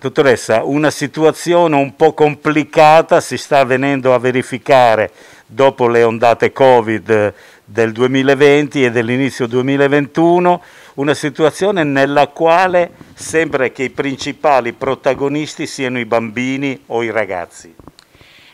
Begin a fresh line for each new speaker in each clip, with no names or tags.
Dottoressa, una situazione un po' complicata si sta venendo a verificare dopo le ondate Covid eh, del 2020 e dell'inizio 2021, una situazione nella quale sembra che i principali protagonisti siano i bambini o i ragazzi.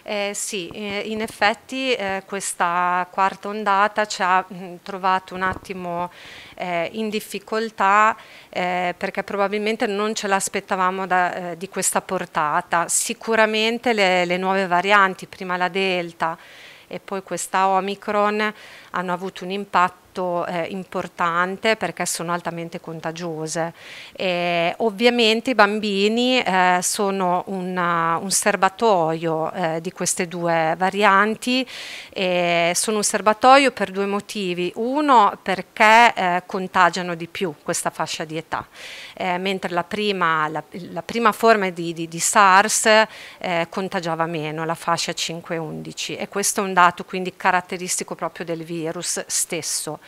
Eh, sì, eh, in effetti eh, questa quarta ondata ci ha mh, mm, trovato un attimo eh, in difficoltà eh, perché probabilmente non ce l'aspettavamo eh, di questa portata. Sicuramente le, le nuove varianti, prima la Delta e poi questa Omicron, hanno avuto un impatto molto eh, importante perché sono altamente contagiose. E, ovviamente i bambini eh, sono una, un serbatoio eh, di queste due varianti, sono un serbatoio per due motivi. Uno perché eh, contagiano di più questa fascia di età, eh, mentre la prima, la, la prima, forma di, di, di SARS eh, contagiava meno, la fascia 5-11 e questo è un dato quindi caratteristico proprio del virus stesso.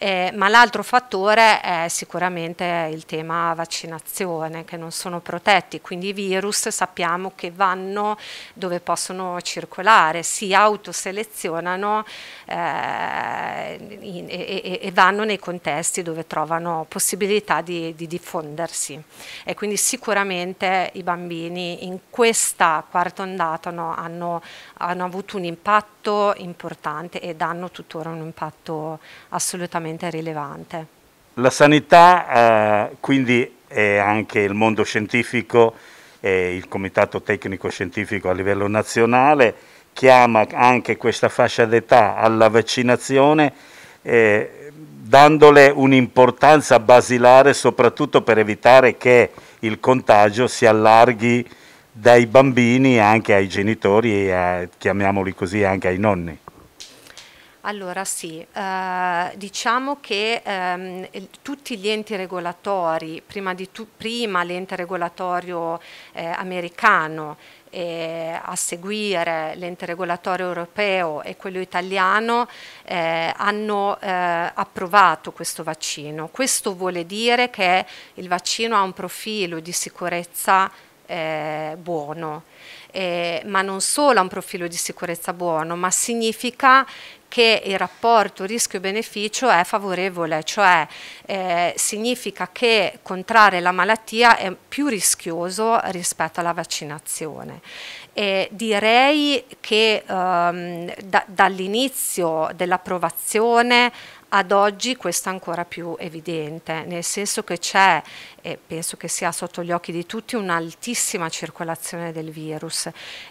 Eh, ma l'altro fattore è sicuramente il tema vaccinazione, che non sono protetti, quindi i virus sappiamo che vanno dove possono circolare, si autoselezionano eh, in, e, e, vanno nei contesti dove trovano possibilità di, di diffondersi. E quindi sicuramente i bambini in questa quarta ondata no, hanno, hanno avuto un impatto molto importante e danno tuttora un impatto assolutamente rilevante.
La sanità eh, quindi è anche il mondo scientifico e il Comitato Tecnico Scientifico a livello nazionale chiama anche questa fascia d'età alla vaccinazione eh, dandole un'importanza basilare soprattutto per evitare che il contagio si allarghi dai bambini anche ai genitori e a, chiamiamoli così anche ai nonni.
Allora sì, eh, diciamo che ehm, tutti gli enti regolatori, prima, di prima l'ente regolatorio eh, americano, eh, a seguire l'ente regolatorio europeo e quello italiano eh, hanno eh, approvato questo vaccino. Questo vuole dire che il vaccino ha un profilo di sicurezza eh, buono, eh, ma non solo ha un profilo di sicurezza buono, ma significa che il rapporto rischio-beneficio è favorevole, cioè eh, significa che contrarre la malattia è più rischioso rispetto alla vaccinazione. E direi che ehm, da, dall'inizio dell'approvazione ad oggi questo è ancora più evidente, nel senso che c'è, e penso che sia sotto gli occhi di tutti, un'altissima circolazione del virus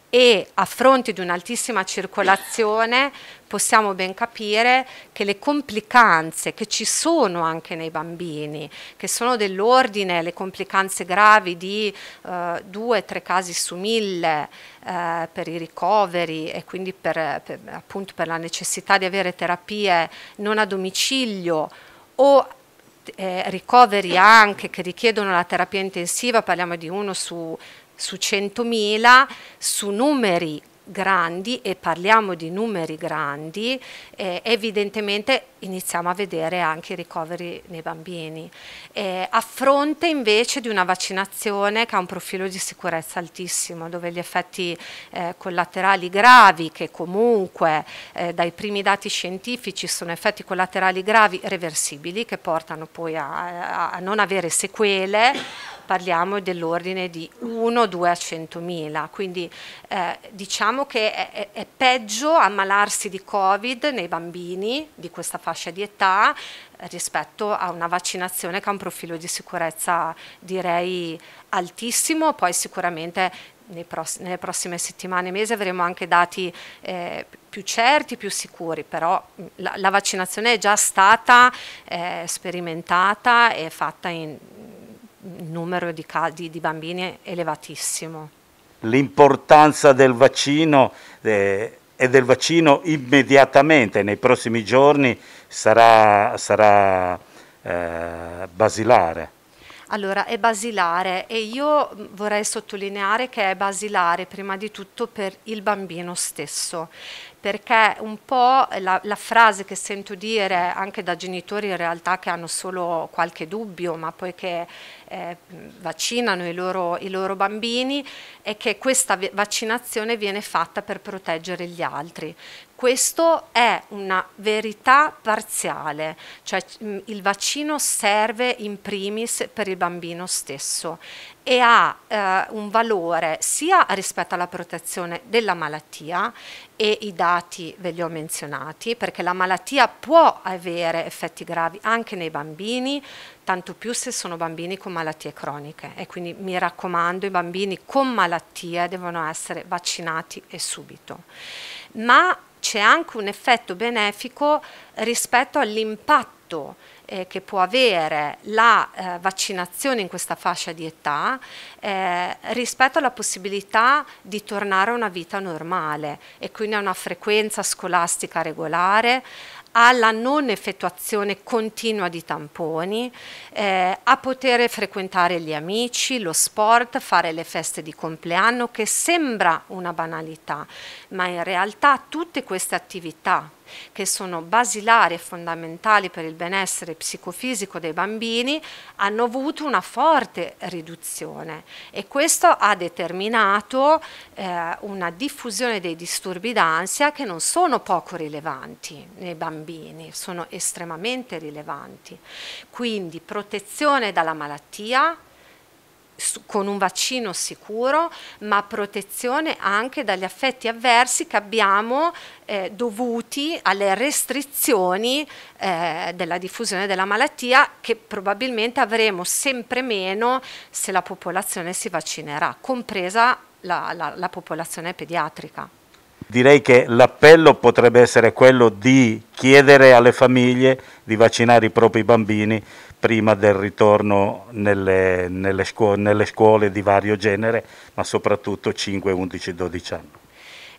e a fronte di un'altissima circolazione possiamo ben capire che le complicanze che ci sono anche nei bambini, che sono dell'ordine, le complicanze gravi di eh, due o tre casi su mille eh, per i ricoveri e quindi per, per, appunto per la necessità di avere terapie non a domicilio o eh, ricoveri anche che richiedono la terapia intensiva, parliamo di uno su, su 100.000, su numeri grandi e parliamo di numeri grandi, eh, evidentemente iniziamo a vedere anche i ricoveri nei bambini. Eh, a fronte invece di una vaccinazione che ha un profilo di sicurezza altissimo, dove gli effetti eh, collaterali gravi, che comunque eh, dai primi dati scientifici sono effetti collaterali gravi reversibili, che portano poi a, a non avere sequele, parliamo dell'ordine di 1-2 a 100.000, quindi eh, diciamo che è, è, peggio ammalarsi di Covid nei bambini di questa fascia di età eh, rispetto a una vaccinazione che ha un profilo di sicurezza direi altissimo, poi sicuramente Pross nelle prossime settimane e mesi avremo anche dati eh, più certi, più sicuri, però mm, la, la vaccinazione è già stata eh, sperimentata e fatta in un numero di, di, di bambini elevatissimo.
L'importanza del vaccino eh, e del vaccino immediatamente, nei prossimi giorni, sarà, sarà eh, basilare.
Allora, è basilare e io vorrei sottolineare che è basilare prima di tutto per il bambino stesso, perché un po' la, la, frase che sento dire anche da genitori in realtà che hanno solo qualche dubbio, ma poiché eh, vaccinano i loro, i loro bambini e che questa vaccinazione viene fatta per proteggere gli altri. Questo è una verità parziale, cioè mm, il vaccino serve in primis per il bambino stesso e ha eh, un valore sia rispetto alla protezione della malattia e i dati ve li ho menzionati perché la malattia può avere effetti gravi anche nei bambini tanto più se sono bambini con malattie croniche e quindi mi raccomando i bambini con malattie devono essere vaccinati e subito. Ma c'è anche un effetto benefico rispetto all'impatto eh, che può avere la eh, vaccinazione in questa fascia di età eh, rispetto alla possibilità di tornare a una vita normale e quindi a una frequenza scolastica regolare, alla non effettuazione continua di tamponi, eh, a poter frequentare gli amici, lo sport, fare le feste di compleanno, che sembra una banalità, ma in realtà tutte queste attività che sono basilari e fondamentali per il benessere psicofisico dei bambini, hanno avuto una forte riduzione e questo ha determinato eh, una diffusione dei disturbi d'ansia che non sono poco rilevanti nei bambini, sono estremamente rilevanti. Quindi protezione dalla malattia, con un vaccino sicuro, ma protezione anche dagli effetti avversi che abbiamo eh, dovuti alle restrizioni eh, della diffusione della malattia che probabilmente avremo sempre meno se la popolazione si vaccinerà, compresa la, la, la popolazione pediatrica
direi che l'appello potrebbe essere quello di chiedere alle famiglie di vaccinare i propri bambini prima del ritorno nelle, nelle, scuo nelle scuole di vario genere, ma soprattutto 5, 11, 12 anni.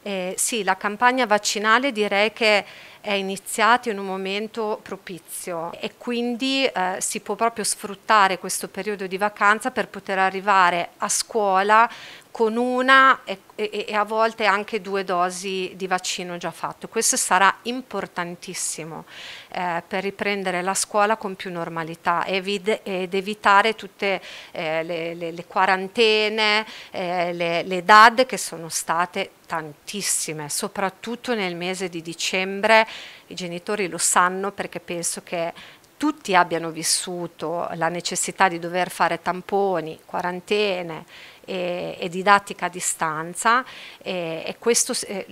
Eh, sì, la campagna vaccinale direi che è iniziato in un momento propizio e quindi eh, si può proprio sfruttare questo periodo di vacanza per poter arrivare a scuola con una e, e, e, a volte anche due dosi di vaccino già fatto. Questo sarà importantissimo eh, per riprendere la scuola con più normalità ed, ed evitare tutte eh, le, le, le, quarantene, eh, le, le DAD che sono state tantissime, soprattutto nel mese di dicembre i genitori lo sanno perché penso che tutti abbiano vissuto la necessità di dover fare tamponi, quarantene e, e didattica a distanza e, e questo, eh,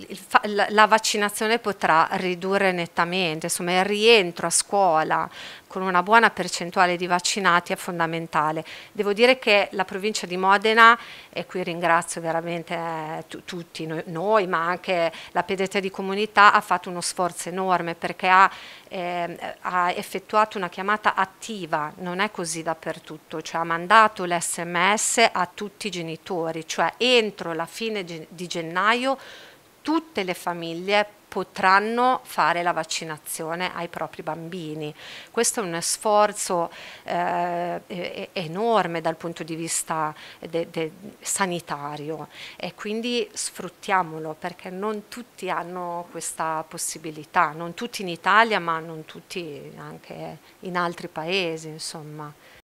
il, la vaccinazione potrà ridurre nettamente, insomma il rientro a scuola con una buona percentuale di vaccinati è fondamentale. Devo dire che la provincia di Modena, e qui ringrazio veramente eh, tutti noi, ma anche la pediatria di comunità, ha fatto uno sforzo enorme perché ha, eh, ha effettuato una chiamata attiva, non è così dappertutto, cioè ha mandato l'SMS a tutti i genitori genitori, cioè entro la fine di gennaio tutte le famiglie potranno fare la vaccinazione ai propri bambini. Questo è un sforzo eh, enorme dal punto di vista de, de sanitario e quindi sfruttiamolo perché non tutti hanno questa possibilità, non tutti in Italia ma non tutti anche in altri paesi. Insomma.